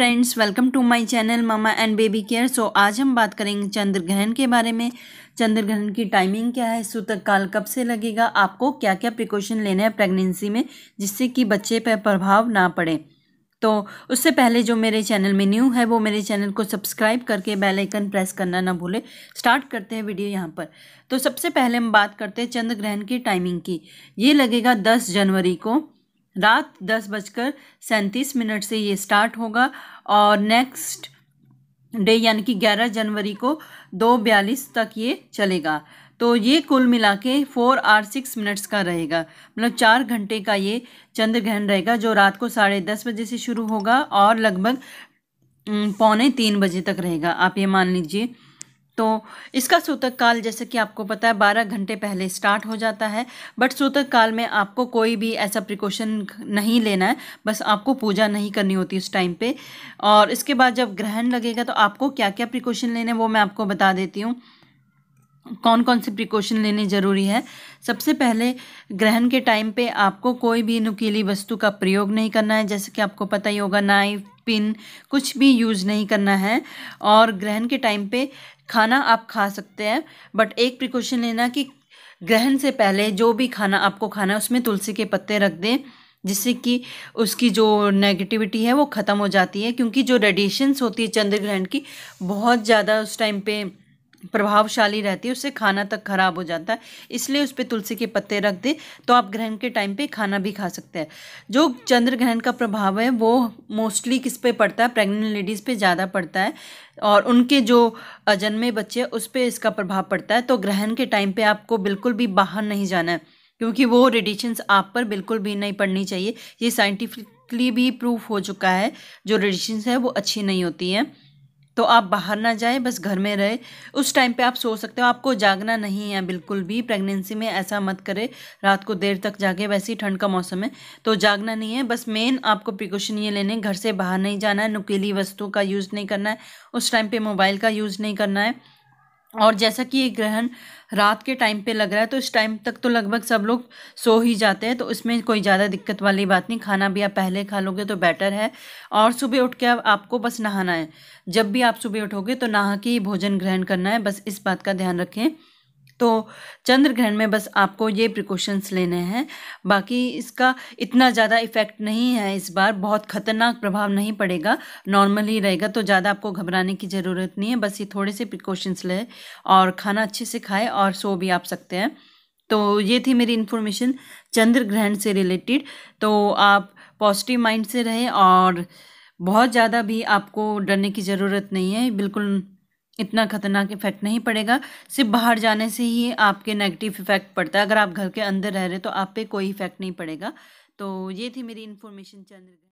friends welcome to my channel mama and baby care so आज हम बात करेंगे चंद्र ग्रहण के बारे में चंद्र ग्रहण की टाइमिंग क्या है सूतक काल कब से लगेगा आपको क्या क्या प्रिकॉशन लेना है प्रेगनेंसी में जिससे कि बच्चे पर प्रभाव ना पड़े तो उससे पहले जो मेरे चैनल में न्यू है वो मेरे चैनल को सब्सक्राइब करके बेल आइकन प्रेस करना ना भूले स्टार्ट करते हैं वीडियो यहाँ पर तो सबसे पहले हम बात करते हैं चंद्र ग्रहण की टाइमिंग की ये लगेगा दस जनवरी को रात दस बजकर सैंतीस मिनट से ये स्टार्ट होगा और नेक्स्ट डे यानी कि ग्यारह जनवरी को दो बयालीस तक ये चलेगा तो ये कुल मिला के फोर आर सिक्स मिनट्स का रहेगा मतलब चार घंटे का ये चंद्र ग्रहण रहेगा जो रात को साढ़े दस बजे से शुरू होगा और लगभग पौने तीन बजे तक रहेगा आप ये मान लीजिए तो इसका सूतक काल जैसे कि आपको पता है बारह घंटे पहले स्टार्ट हो जाता है बट सूतक काल में आपको कोई भी ऐसा प्रिकॉशन नहीं लेना है बस आपको पूजा नहीं करनी होती उस टाइम पे और इसके बाद जब ग्रहण लगेगा तो आपको क्या क्या प्रिकॉशन लेने वो मैं आपको बता देती हूँ कौन कौन से प्रिकॉशन लेने ज़रूरी है सबसे पहले ग्रहण के टाइम पे आपको कोई भी नुकीली वस्तु का प्रयोग नहीं करना है जैसे कि आपको पता ही होगा नाइफ पिन कुछ भी यूज़ नहीं करना है और ग्रहण के टाइम पे खाना आप खा सकते हैं बट एक प्रिकॉशन लेना कि ग्रहण से पहले जो भी खाना आपको खाना है उसमें तुलसी के पत्ते रख दें जिससे कि उसकी जो नेगेटिविटी है वो ख़त्म हो जाती है क्योंकि जो रेडिएशंस होती है चंद्र ग्रहण की बहुत ज़्यादा उस टाइम पे प्रभावशाली रहती है उससे खाना तक खराब हो जाता है इसलिए उस पर तुलसी के पत्ते रख दे तो आप ग्रहण के टाइम पे खाना भी खा सकते हैं जो चंद्र ग्रहण का प्रभाव है वो मोस्टली किस पे पड़ता है प्रेग्नेंट लेडीज़ पे ज़्यादा पड़ता है और उनके जो अजन्मे बच्चे उस पर इसका प्रभाव पड़ता है तो ग्रहण के टाइम पर आपको बिल्कुल भी बाहर नहीं जाना है क्योंकि वो रेडिएशंस आप पर बिल्कुल भी नहीं पड़नी चाहिए ये साइंटिफिकली भी प्रूफ हो चुका है जो रेडिएशंस है वो अच्छी नहीं होती हैं तो आप बाहर ना जाए बस घर में रहे उस टाइम पे आप सो सकते हो आपको जागना नहीं है बिल्कुल भी प्रेगनेंसी में ऐसा मत करें रात को देर तक जागे वैसे ही ठंड का मौसम है तो जागना नहीं है बस मेन आपको प्रिकॉशन ये लेने घर से बाहर नहीं जाना है नुकीली वस्तु का यूज़ नहीं करना है उस टाइम पर मोबाइल का यूज़ नहीं करना है और जैसा कि ये ग्रहण रात के टाइम पे लग रहा है तो इस टाइम तक तो लगभग सब लोग सो ही जाते हैं तो इसमें कोई ज़्यादा दिक्कत वाली बात नहीं खाना भी आप पहले खा लोगे तो बेटर है और सुबह उठ के आपको बस नहाना है जब भी आप सुबह उठोगे तो नहा के ही भोजन ग्रहण करना है बस इस बात का ध्यान रखें तो चंद्र ग्रहण में बस आपको ये प्रिकॉशंस लेने हैं बाकी इसका इतना ज़्यादा इफेक्ट नहीं है इस बार बहुत ख़तरनाक प्रभाव नहीं पड़ेगा नॉर्मल ही रहेगा तो ज़्यादा आपको घबराने की ज़रूरत नहीं है बस ये थोड़े से प्रिकॉशंस लें और खाना अच्छे से खाएँ और सो भी आप सकते हैं तो ये थी मेरी इन्फॉर्मेशन चंद्र ग्रहण से रिलेटेड तो आप पॉजिटिव माइंड से रहें और बहुत ज़्यादा भी आपको डरने की ज़रूरत नहीं है बिल्कुल इतना खतरनाक इफेक्ट नहीं पड़ेगा सिर्फ बाहर जाने से ही आपके नेगेटिव इफेक्ट पड़ता है अगर आप घर के अंदर रह रहे तो आप पे कोई इफेक्ट नहीं पड़ेगा तो ये थी मेरी इन्फॉर्मेशन चैनल